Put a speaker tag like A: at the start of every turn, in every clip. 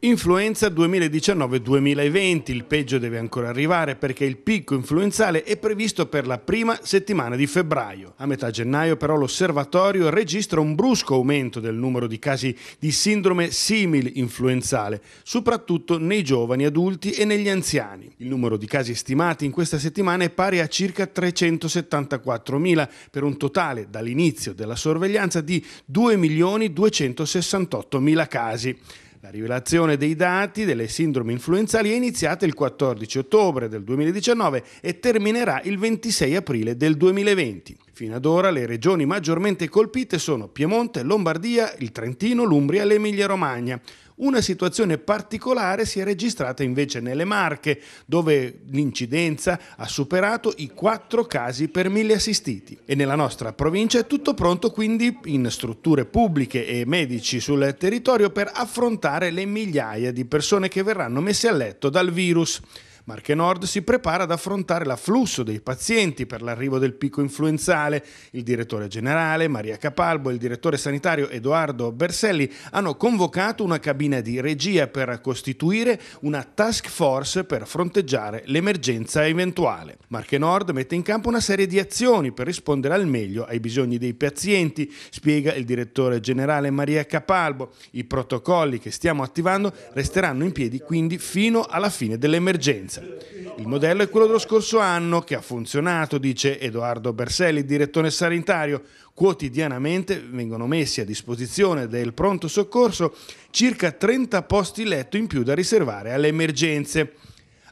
A: Influenza 2019-2020, il peggio deve ancora arrivare perché il picco influenzale è previsto per la prima settimana di febbraio. A metà gennaio però l'osservatorio registra un brusco aumento del numero di casi di sindrome simil influenzale, soprattutto nei giovani adulti e negli anziani. Il numero di casi stimati in questa settimana è pari a circa 374.000 per un totale dall'inizio della sorveglianza di 2.268.000 casi. La rivelazione dei dati delle sindrome influenzali è iniziata il 14 ottobre del 2019 e terminerà il 26 aprile del 2020. Fino ad ora le regioni maggiormente colpite sono Piemonte, Lombardia, il Trentino, l'Umbria e l'Emilia-Romagna. Una situazione particolare si è registrata invece nelle Marche, dove l'incidenza ha superato i 4 casi per mille assistiti. E nella nostra provincia è tutto pronto quindi in strutture pubbliche e medici sul territorio per affrontare le migliaia di persone che verranno messe a letto dal virus. Marche Nord si prepara ad affrontare l'afflusso dei pazienti per l'arrivo del picco influenzale. Il direttore generale Maria Capalbo e il direttore sanitario Edoardo Berselli hanno convocato una cabina di regia per costituire una task force per fronteggiare l'emergenza eventuale. Marche Nord mette in campo una serie di azioni per rispondere al meglio ai bisogni dei pazienti, spiega il direttore generale Maria Capalbo. I protocolli che stiamo attivando resteranno in piedi quindi fino alla fine dell'emergenza sicurezza. Il modello è quello dello scorso anno che ha funzionato, dice Edoardo Berselli, direttore sanitario. Quotidianamente vengono messi a disposizione del pronto soccorso circa 30 posti letto in più da riservare alle emergenze.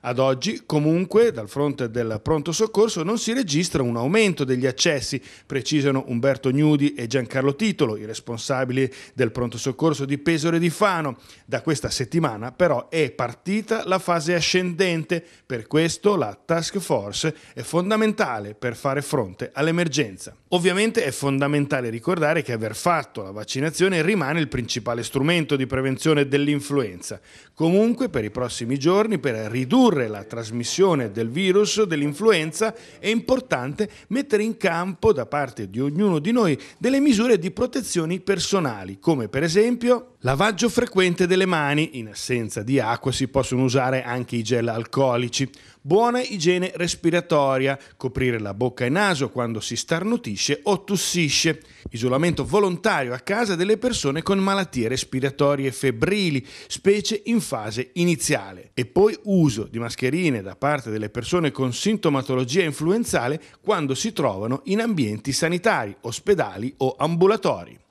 A: Ad oggi, comunque, dal fronte del pronto soccorso non si registra un aumento degli accessi, precisano Umberto Gnudi e Giancarlo Titolo, i responsabili del pronto soccorso di Pesore di Fano. Da questa settimana, però, è partita la fase ascendente. Per questo la task force è fondamentale per fare fronte all'emergenza. Ovviamente è fondamentale ricordare che aver fatto la vaccinazione rimane il principale strumento di prevenzione dell'influenza. Comunque, per i prossimi giorni, per ridurre ridurre la trasmissione del virus, dell'influenza, è importante mettere in campo da parte di ognuno di noi delle misure di protezione personali, come per esempio lavaggio frequente delle mani, in assenza di acqua si possono usare anche i gel alcolici, Buona igiene respiratoria, coprire la bocca e naso quando si starnutisce o tossisce. Isolamento volontario a casa delle persone con malattie respiratorie febbrili, specie in fase iniziale. E poi uso di mascherine da parte delle persone con sintomatologia influenzale quando si trovano in ambienti sanitari, ospedali o ambulatori.